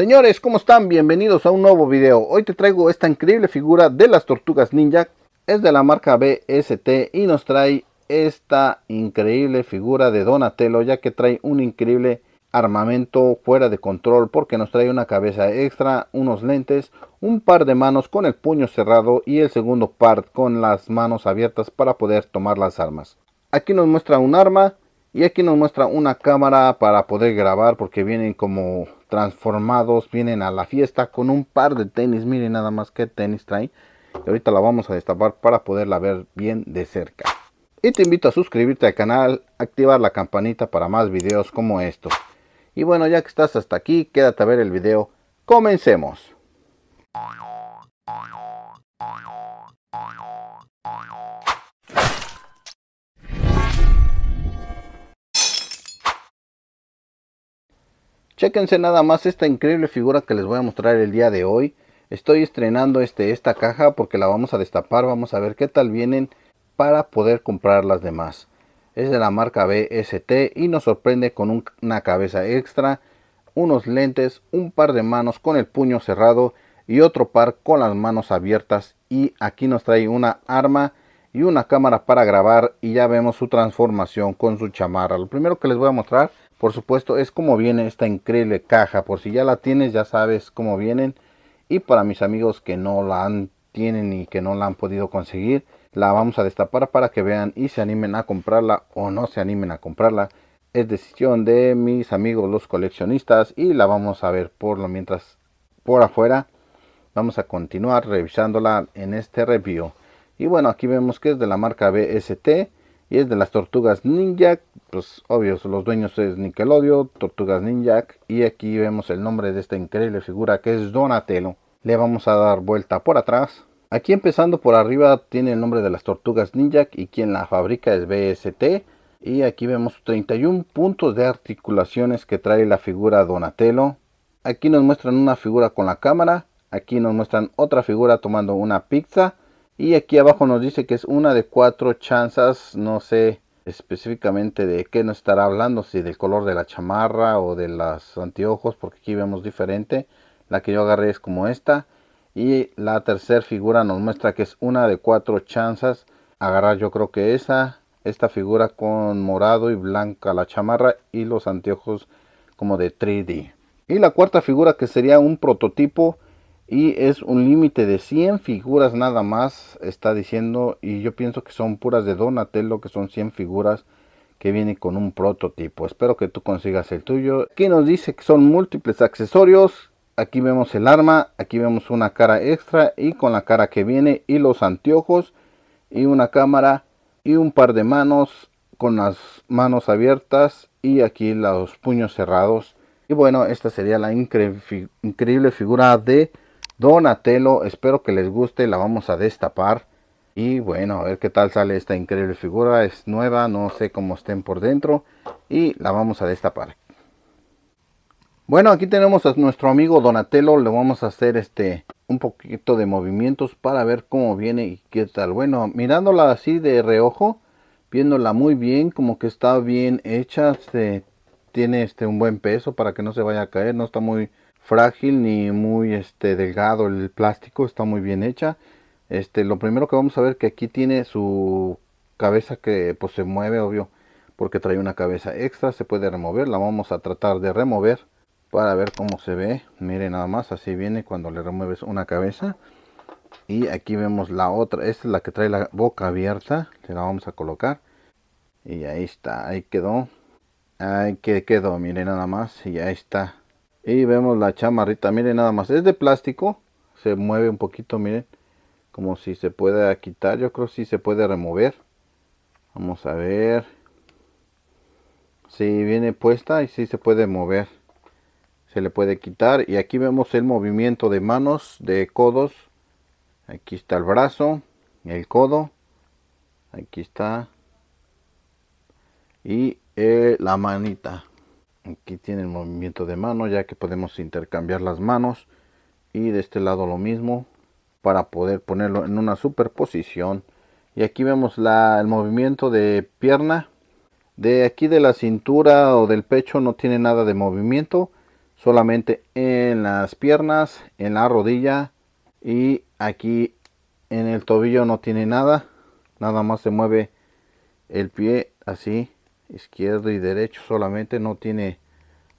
Señores, ¿cómo están? Bienvenidos a un nuevo video. Hoy te traigo esta increíble figura de las tortugas ninja. Es de la marca BST y nos trae esta increíble figura de Donatello ya que trae un increíble armamento fuera de control porque nos trae una cabeza extra, unos lentes, un par de manos con el puño cerrado y el segundo par con las manos abiertas para poder tomar las armas. Aquí nos muestra un arma, y aquí nos muestra una cámara para poder grabar porque vienen como transformados, vienen a la fiesta con un par de tenis. Miren nada más que tenis trae. Y ahorita la vamos a destapar para poderla ver bien de cerca. Y te invito a suscribirte al canal, activar la campanita para más videos como estos. Y bueno, ya que estás hasta aquí, quédate a ver el video. ¡Comencemos! Chéquense nada más esta increíble figura que les voy a mostrar el día de hoy. Estoy estrenando este, esta caja porque la vamos a destapar, vamos a ver qué tal vienen para poder comprar las demás. Es de la marca BST y nos sorprende con una cabeza extra, unos lentes, un par de manos con el puño cerrado y otro par con las manos abiertas y aquí nos trae una arma y una cámara para grabar y ya vemos su transformación con su chamarra. Lo primero que les voy a mostrar por supuesto, es como viene esta increíble caja. Por si ya la tienes, ya sabes cómo vienen. Y para mis amigos que no la han, tienen y que no la han podido conseguir, la vamos a destapar para que vean y se animen a comprarla o no se animen a comprarla. Es decisión de mis amigos los coleccionistas y la vamos a ver por lo mientras por afuera. Vamos a continuar revisándola en este review. Y bueno, aquí vemos que es de la marca BST y es de las Tortugas Ninja, pues obvio los dueños es Nickelodeon, Tortugas Ninja. Y aquí vemos el nombre de esta increíble figura que es Donatello. Le vamos a dar vuelta por atrás. Aquí empezando por arriba tiene el nombre de las Tortugas Ninja y quien la fabrica es BST. Y aquí vemos 31 puntos de articulaciones que trae la figura Donatello. Aquí nos muestran una figura con la cámara. Aquí nos muestran otra figura tomando una pizza. Y aquí abajo nos dice que es una de cuatro chanzas, no sé específicamente de qué nos estará hablando, si del color de la chamarra o de los anteojos, porque aquí vemos diferente. La que yo agarré es como esta. Y la tercera figura nos muestra que es una de cuatro chanzas. Agarrar yo creo que esa, esta figura con morado y blanca la chamarra y los anteojos como de 3D. Y la cuarta figura que sería un prototipo y es un límite de 100 figuras nada más, está diciendo, y yo pienso que son puras de Donatello, que son 100 figuras que viene con un prototipo. Espero que tú consigas el tuyo. Aquí nos dice que son múltiples accesorios. Aquí vemos el arma, aquí vemos una cara extra y con la cara que viene y los anteojos y una cámara y un par de manos con las manos abiertas y aquí los puños cerrados. Y bueno, esta sería la increíble figura de Donatello. Espero que les guste, la vamos a destapar. Y bueno, a ver qué tal sale esta increíble figura. Es nueva, no sé cómo estén por dentro. Y la vamos a destapar. Bueno, aquí tenemos a nuestro amigo Donatello. Le vamos a hacer este un poquito de movimientos para ver cómo viene y qué tal. Bueno, mirándola así de reojo, viéndola muy bien, como que está bien hecha. Se, tiene este un buen peso para que no se vaya a caer. No está muy frágil ni muy este, delgado el plástico, está muy bien hecha. Este, lo primero que vamos a ver que aquí tiene su cabeza que pues se mueve, obvio, porque trae una cabeza extra, se puede remover, la vamos a tratar de remover para ver cómo se ve. mire nada más, así viene cuando le remueves una cabeza. Y aquí vemos la otra, esta es la que trae la boca abierta, se la vamos a colocar. Y ahí está, ahí quedó. Ahí quedó, mire nada más, y ahí está y vemos la chamarrita, miren nada más, es de plástico, se mueve un poquito, miren, como si se pueda quitar, yo creo si se puede remover. Vamos a ver. Si viene puesta y si se puede mover. Se le puede quitar y aquí vemos el movimiento de manos, de codos. Aquí está el brazo, el codo. Aquí está. Y eh, la manita aquí tiene el movimiento de mano ya que podemos intercambiar las manos y de este lado lo mismo para poder ponerlo en una superposición y aquí vemos la, el movimiento de pierna de aquí de la cintura o del pecho no tiene nada de movimiento solamente en las piernas en la rodilla y aquí en el tobillo no tiene nada nada más se mueve el pie así izquierdo y derecho solamente no tiene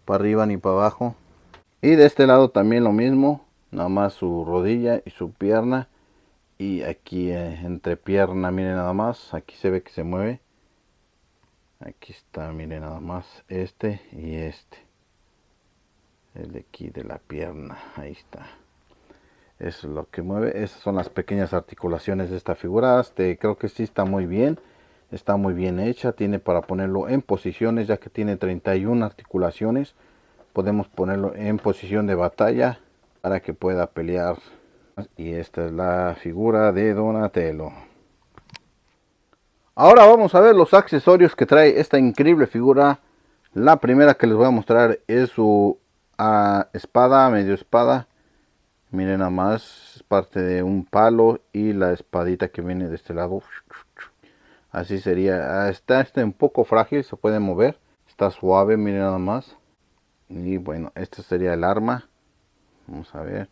para arriba ni para abajo y de este lado también lo mismo nada más su rodilla y su pierna y aquí eh, entre pierna miren nada más aquí se ve que se mueve aquí está miren nada más este y este el de aquí de la pierna ahí está eso es lo que mueve esas son las pequeñas articulaciones de esta figura este, creo que sí está muy bien está muy bien hecha tiene para ponerlo en posiciones ya que tiene 31 articulaciones podemos ponerlo en posición de batalla para que pueda pelear y esta es la figura de Donatello ahora vamos a ver los accesorios que trae esta increíble figura la primera que les voy a mostrar es su ah, espada medio espada miren nada más parte de un palo y la espadita que viene de este lado Así sería. Ah, está este un poco frágil, se puede mover. Está suave, miren nada más. Y bueno, este sería el arma. Vamos a ver.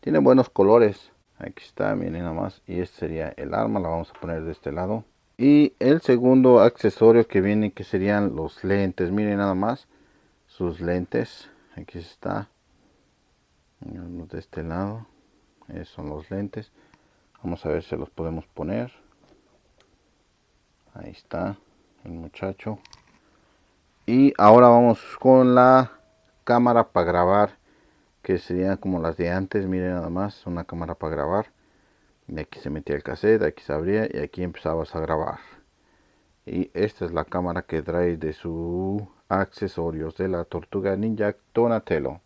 Tiene buenos colores. Aquí está, miren nada más. Y este sería el arma, la vamos a poner de este lado. Y el segundo accesorio que viene que serían los lentes. Miren nada más. Sus lentes. Aquí está. De este lado. Esos son los lentes. Vamos a ver si los podemos poner. Ahí está el muchacho. Y ahora vamos con la cámara para grabar. Que sería como las de antes. Miren nada más. Una cámara para grabar. Y aquí se metía el cassette. Aquí se abría. Y aquí empezabas a grabar. Y esta es la cámara que trae de su accesorios de la tortuga ninja Donatello.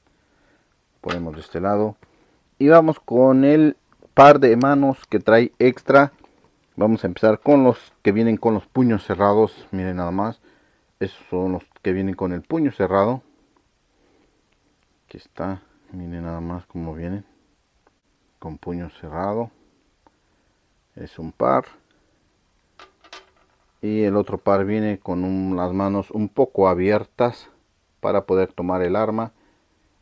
Ponemos de este lado. Y vamos con el par de manos que trae extra Vamos a empezar con los que vienen con los puños cerrados. Miren nada más. Esos son los que vienen con el puño cerrado. Aquí está. Miren nada más cómo vienen. Con puño cerrado. Es un par. Y el otro par viene con las manos un poco abiertas para poder tomar el arma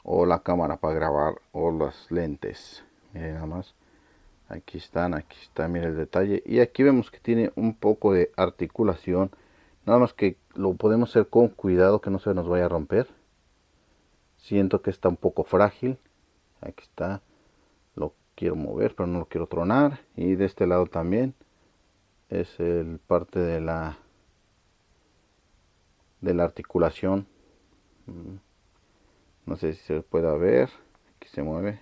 o la cámara para grabar o las lentes. Miren nada más aquí están aquí está mira el detalle y aquí vemos que tiene un poco de articulación nada más que lo podemos hacer con cuidado que no se nos vaya a romper siento que está un poco frágil aquí está lo quiero mover pero no lo quiero tronar y de este lado también es el parte de la de la articulación mm. no sé si se pueda ver aquí se mueve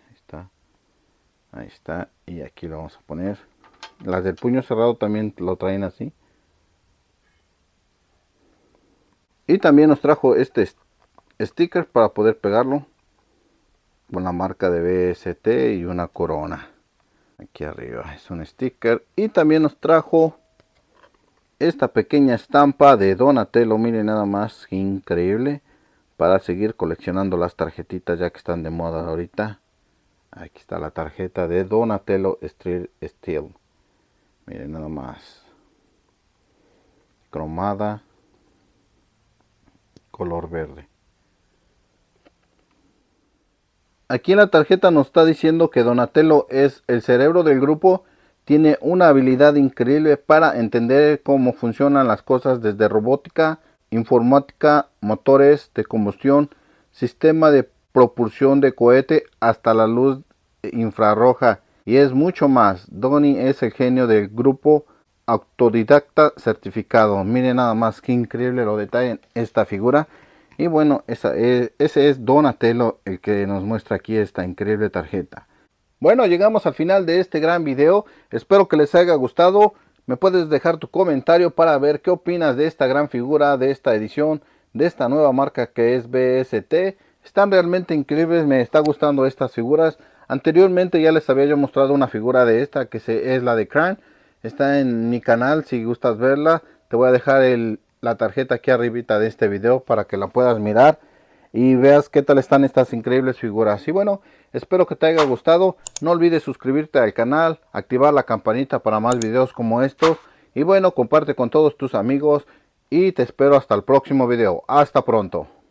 ahí está y aquí lo vamos a poner las del puño cerrado también lo traen así y también nos trajo este sticker para poder pegarlo con la marca de BST y una corona aquí arriba es un sticker y también nos trajo esta pequeña estampa de Donatello miren nada más increíble para seguir coleccionando las tarjetitas ya que están de moda ahorita Aquí está la tarjeta de Donatello Steel. Miren nada más. Cromada. Color verde. Aquí en la tarjeta nos está diciendo que Donatello es el cerebro del grupo. Tiene una habilidad increíble para entender cómo funcionan las cosas desde robótica, informática, motores de combustión, sistema de propulsión de cohete hasta la luz infrarroja y es mucho más. Donnie es el genio del grupo autodidacta certificado. Miren nada más que increíble lo detalle esta figura. Y bueno, ese es Donatello el que nos muestra aquí esta increíble tarjeta. Bueno, llegamos al final de este gran video. Espero que les haya gustado. Me puedes dejar tu comentario para ver qué opinas de esta gran figura, de esta edición, de esta nueva marca que es BST. Están realmente increíbles, me está gustando estas figuras. Anteriormente ya les había yo mostrado una figura de esta que es la de Crane. Está en mi canal si gustas verla. Te voy a dejar la tarjeta aquí arribita de este video para que la puedas mirar y veas qué tal están estas increíbles figuras. Y bueno, espero que te haya gustado. No olvides suscribirte al canal, activar la campanita para más videos como estos. Y bueno, comparte con todos tus amigos y te espero hasta el próximo video. Hasta pronto.